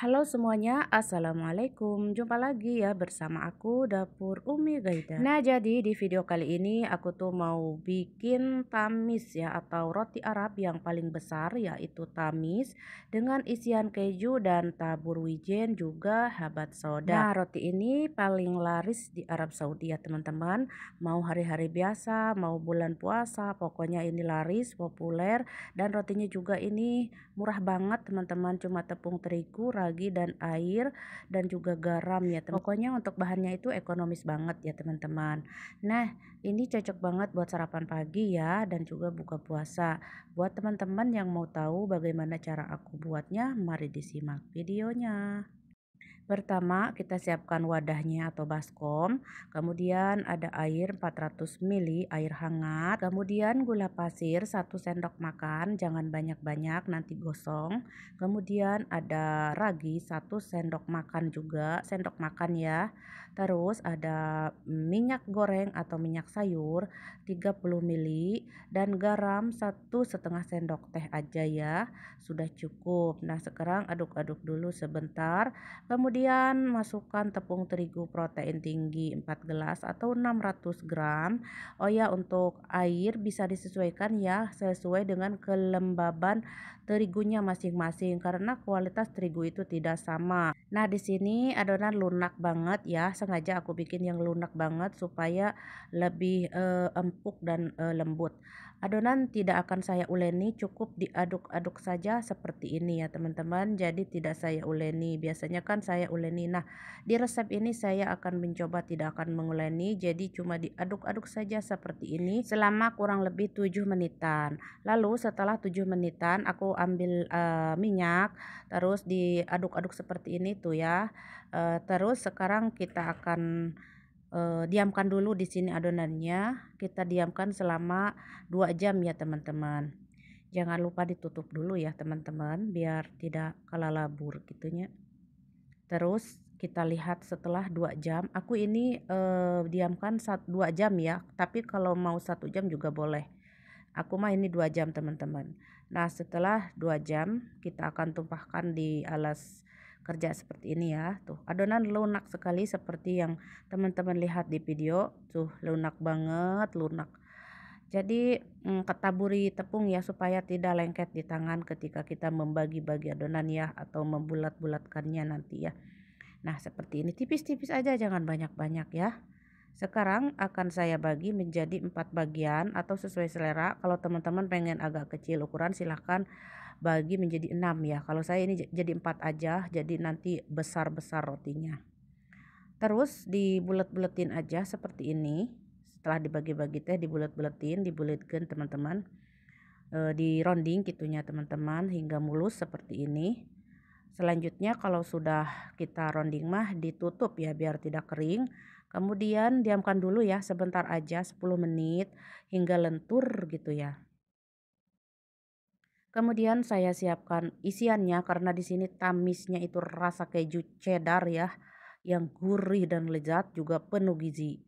Halo semuanya, Assalamualaikum Jumpa lagi ya bersama aku Dapur Umi Gaida Nah jadi di video kali ini aku tuh mau bikin tamis ya Atau roti Arab yang paling besar yaitu tamis Dengan isian keju dan tabur wijen juga habat soda Nah roti ini paling laris di Arab Saudi ya teman-teman Mau hari-hari biasa, mau bulan puasa Pokoknya ini laris, populer Dan rotinya juga ini murah banget teman-teman Cuma tepung terigu, ragi lagi dan air dan juga garam ya teman. Pokoknya untuk bahannya itu ekonomis banget ya teman-teman. Nah ini cocok banget buat sarapan pagi ya dan juga buka puasa. Buat teman-teman yang mau tahu bagaimana cara aku buatnya mari disimak videonya. Pertama, kita siapkan wadahnya atau baskom. Kemudian ada air 400 ml, air hangat. Kemudian gula pasir 1 sendok makan, jangan banyak-banyak nanti gosong. Kemudian ada ragi 1 sendok makan juga, sendok makan ya. Terus ada minyak goreng atau minyak sayur 30 ml dan garam 1 setengah sendok teh aja ya. Sudah cukup. Nah, sekarang aduk-aduk dulu sebentar. Kemudian Kemudian masukkan tepung terigu protein tinggi 4 gelas atau 600 gram. Oh ya, untuk air bisa disesuaikan ya sesuai dengan kelembaban terigunya masing-masing karena kualitas terigu itu tidak sama. Nah, di sini adonan lunak banget ya. Sengaja aku bikin yang lunak banget supaya lebih eh, empuk dan eh, lembut. Adonan tidak akan saya uleni, cukup diaduk-aduk saja seperti ini ya teman-teman. Jadi tidak saya uleni, biasanya kan saya uleni. Nah, di resep ini saya akan mencoba tidak akan menguleni, jadi cuma diaduk-aduk saja seperti ini selama kurang lebih 7 menitan. Lalu setelah 7 menitan aku ambil uh, minyak, terus diaduk-aduk seperti ini tuh ya. Uh, terus sekarang kita akan eh, diamkan dulu di sini adonannya kita diamkan selama 2 jam ya teman-teman jangan lupa ditutup dulu ya teman-teman biar tidak kalah labur gitunya terus kita lihat setelah 2 jam aku ini eh, diamkan 2 jam ya tapi kalau mau satu jam juga boleh aku mah ini 2 jam teman-teman nah setelah 2 jam kita akan tumpahkan di alas kerja seperti ini ya tuh adonan lunak sekali seperti yang teman-teman lihat di video tuh lunak banget lunak jadi mm, ketaburi tepung ya supaya tidak lengket di tangan ketika kita membagi-bagi adonan ya atau membulat-bulatkannya nanti ya nah seperti ini tipis-tipis aja jangan banyak-banyak ya sekarang akan saya bagi menjadi empat bagian atau sesuai selera kalau teman-teman pengen agak kecil ukuran silahkan bagi menjadi enam ya kalau saya ini jadi empat aja jadi nanti besar-besar rotinya terus dibulet-buletin aja seperti ini setelah dibagi-bagi teh dibulet-buletin dibuletkan teman-teman e, di rounding kitunya teman-teman hingga mulus seperti ini selanjutnya kalau sudah kita rounding mah ditutup ya biar tidak kering kemudian diamkan dulu ya sebentar aja 10 menit hingga lentur gitu ya Kemudian saya siapkan isiannya karena di sini tamisnya itu rasa keju cheddar ya yang gurih dan lezat juga penuh gizi.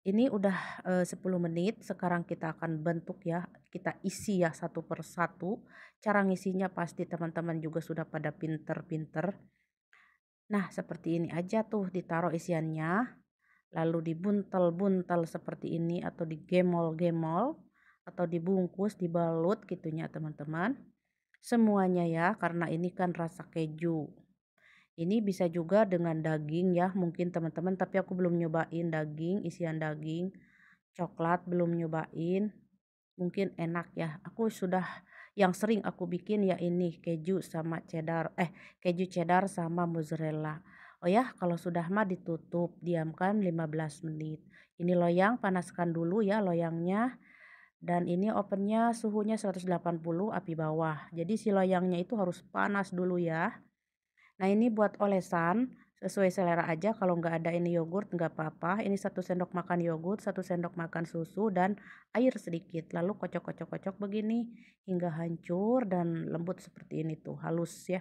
Ini udah e, eh, 10 menit, sekarang kita akan bentuk ya, kita isi ya satu per satu. Cara ngisinya pasti teman-teman juga sudah pada pinter-pinter. Nah, seperti ini aja tuh ditaruh isiannya. Lalu dibuntel-buntel seperti ini atau digemol-gemol atau dibungkus, dibalut gitunya teman-teman. Semuanya ya, karena ini kan rasa keju. Ini bisa juga dengan daging ya, mungkin teman-teman, tapi aku belum nyobain daging, isian daging, coklat belum nyobain. Mungkin enak ya. Aku sudah yang sering aku bikin ya ini keju sama cheddar, eh keju cheddar sama mozzarella. Oh ya, kalau sudah mah ditutup, diamkan 15 menit. Ini loyang panaskan dulu ya loyangnya dan ini ovennya suhunya 180 api bawah jadi si loyangnya itu harus panas dulu ya nah ini buat olesan sesuai selera aja kalau nggak ada ini yogurt nggak apa-apa ini satu sendok makan yogurt satu sendok makan susu dan air sedikit lalu kocok-kocok-kocok begini hingga hancur dan lembut seperti ini tuh halus ya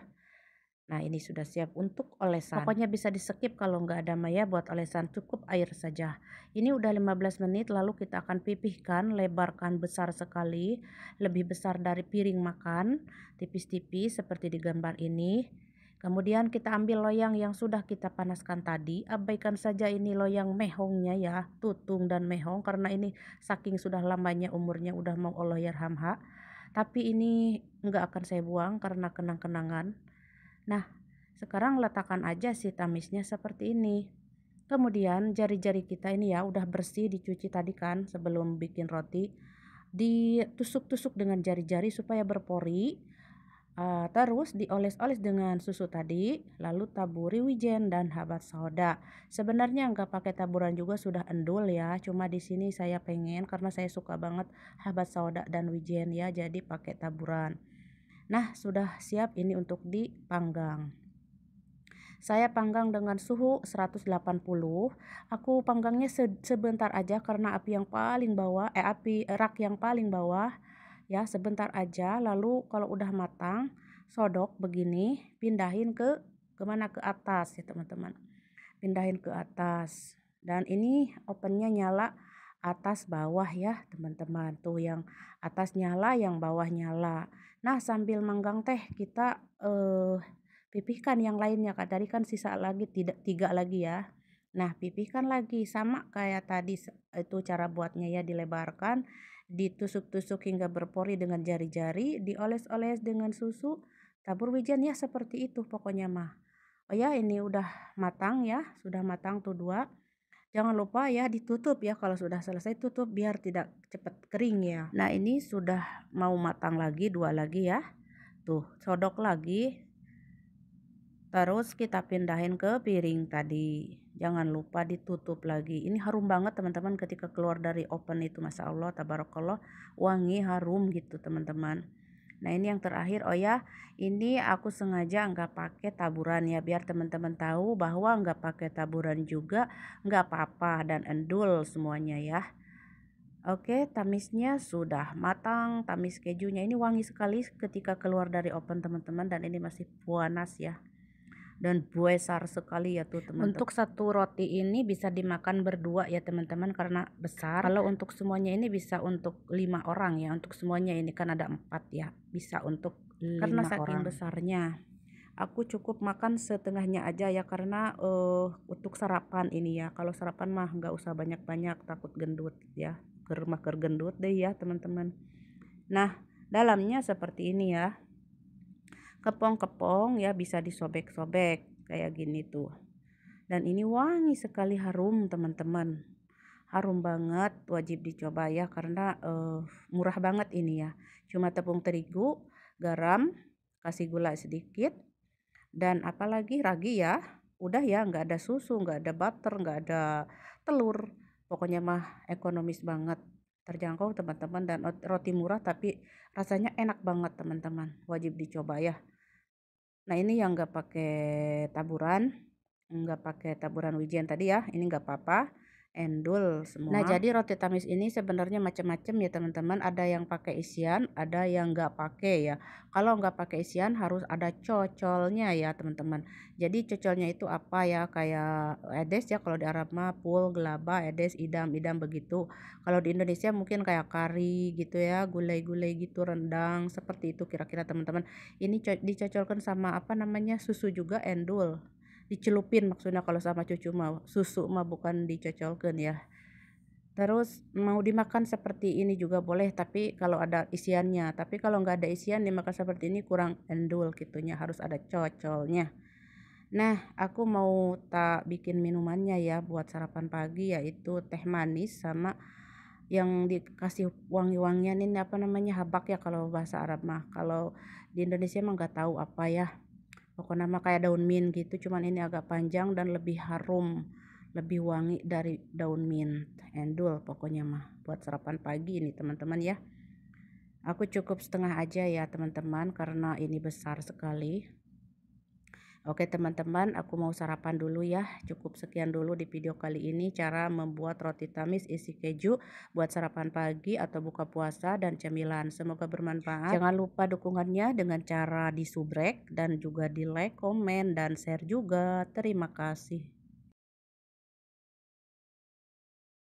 Nah ini sudah siap untuk olesan. Pokoknya bisa di skip kalau nggak ada Maya buat olesan cukup air saja. Ini udah 15 menit lalu kita akan pipihkan, lebarkan besar sekali. Lebih besar dari piring makan, tipis-tipis seperti di gambar ini. Kemudian kita ambil loyang yang sudah kita panaskan tadi. Abaikan saja ini loyang mehongnya ya, tutung dan mehong karena ini saking sudah lamanya umurnya udah mau Allah yarhamha. Tapi ini nggak akan saya buang karena kenang-kenangan. Nah, sekarang letakkan aja si tamisnya seperti ini. Kemudian jari-jari kita ini ya udah bersih dicuci tadi kan sebelum bikin roti. Ditusuk-tusuk dengan jari-jari supaya berpori. Uh, terus dioles-oles dengan susu tadi, lalu taburi wijen dan habat soda. Sebenarnya nggak pakai taburan juga sudah endul ya, cuma di sini saya pengen karena saya suka banget habat soda dan wijen ya, jadi pakai taburan. Nah, sudah siap ini untuk dipanggang. Saya panggang dengan suhu 180. Aku panggangnya sebentar aja karena api yang paling bawah eh api rak yang paling bawah ya sebentar aja. Lalu kalau udah matang, sodok begini, pindahin ke kemana ke atas ya teman-teman. Pindahin ke atas. Dan ini opennya nyala atas bawah ya teman-teman tuh yang atas nyala yang bawah nyala nah sambil manggang teh kita eh, pipihkan yang lainnya kak tadi kan sisa lagi tidak tiga lagi ya nah pipihkan lagi sama kayak tadi itu cara buatnya ya dilebarkan ditusuk-tusuk hingga berpori dengan jari-jari dioles-oles dengan susu tabur wijen ya seperti itu pokoknya mah oh ya ini udah matang ya sudah matang tuh dua Jangan lupa ya ditutup ya kalau sudah selesai tutup biar tidak cepat kering ya. Nah ini sudah mau matang lagi dua lagi ya. Tuh sodok lagi. Terus kita pindahin ke piring tadi. Jangan lupa ditutup lagi. Ini harum banget teman-teman ketika keluar dari oven itu. Masya Allah, tabarakallah. Wangi harum gitu teman-teman. Nah ini yang terakhir oh ya ini aku sengaja nggak pakai taburan ya biar teman-teman tahu bahwa nggak pakai taburan juga nggak apa-apa dan endul semuanya ya. Oke tamisnya sudah matang tamis kejunya ini wangi sekali ketika keluar dari oven teman-teman dan ini masih panas ya dan besar sekali ya tuh teman-teman. Untuk satu roti ini bisa dimakan berdua ya teman-teman karena besar. Iya. Kalau untuk semuanya ini bisa untuk lima orang ya untuk semuanya ini kan ada empat ya bisa untuk lima karena saking orang. besarnya. Aku cukup makan setengahnya aja ya karena uh, untuk sarapan ini ya. Kalau sarapan mah nggak usah banyak-banyak takut gendut ya. Germah gendut deh ya teman-teman. Nah dalamnya seperti ini ya kepong-kepong ya bisa disobek-sobek kayak gini tuh dan ini wangi sekali harum teman-teman harum banget wajib dicoba ya karena uh, murah banget ini ya cuma tepung terigu garam kasih gula sedikit dan apalagi ragi ya udah ya nggak ada susu nggak ada butter nggak ada telur pokoknya mah ekonomis banget terjangkau teman-teman dan roti murah tapi rasanya enak banget teman-teman wajib dicoba ya nah ini yang nggak pakai taburan nggak pakai taburan wijen tadi ya ini nggak apa-apa endul nah, semua. Nah, jadi roti tamis ini sebenarnya macam-macam ya teman-teman. Ada yang pakai isian, ada yang nggak pakai ya. Kalau nggak pakai isian harus ada cocolnya ya teman-teman. Jadi cocolnya itu apa ya? Kayak edes ya kalau di Arab mah pul, gelaba, edes, idam, idam begitu. Kalau di Indonesia mungkin kayak kari gitu ya, gulai-gulai gitu, rendang seperti itu kira-kira teman-teman. Ini dicocolkan sama apa namanya susu juga endul dicelupin maksudnya kalau sama cucu mah susu mah bukan dicocolkan ya terus mau dimakan seperti ini juga boleh tapi kalau ada isiannya tapi kalau nggak ada isian dimakan seperti ini kurang endul gitunya harus ada cocolnya nah aku mau tak bikin minumannya ya buat sarapan pagi yaitu teh manis sama yang dikasih wangi-wangian ini apa namanya habak ya kalau bahasa Arab mah kalau di Indonesia emang nggak tahu apa ya pokoknya nama kayak daun mint gitu cuman ini agak panjang dan lebih harum lebih wangi dari daun mint endul pokoknya mah buat sarapan pagi ini teman-teman ya aku cukup setengah aja ya teman-teman karena ini besar sekali Oke teman-teman, aku mau sarapan dulu ya. Cukup sekian dulu di video kali ini cara membuat roti tamis isi keju buat sarapan pagi atau buka puasa dan cemilan. Semoga bermanfaat. Jangan lupa dukungannya dengan cara di subrek dan juga di like, komen, dan share juga. Terima kasih.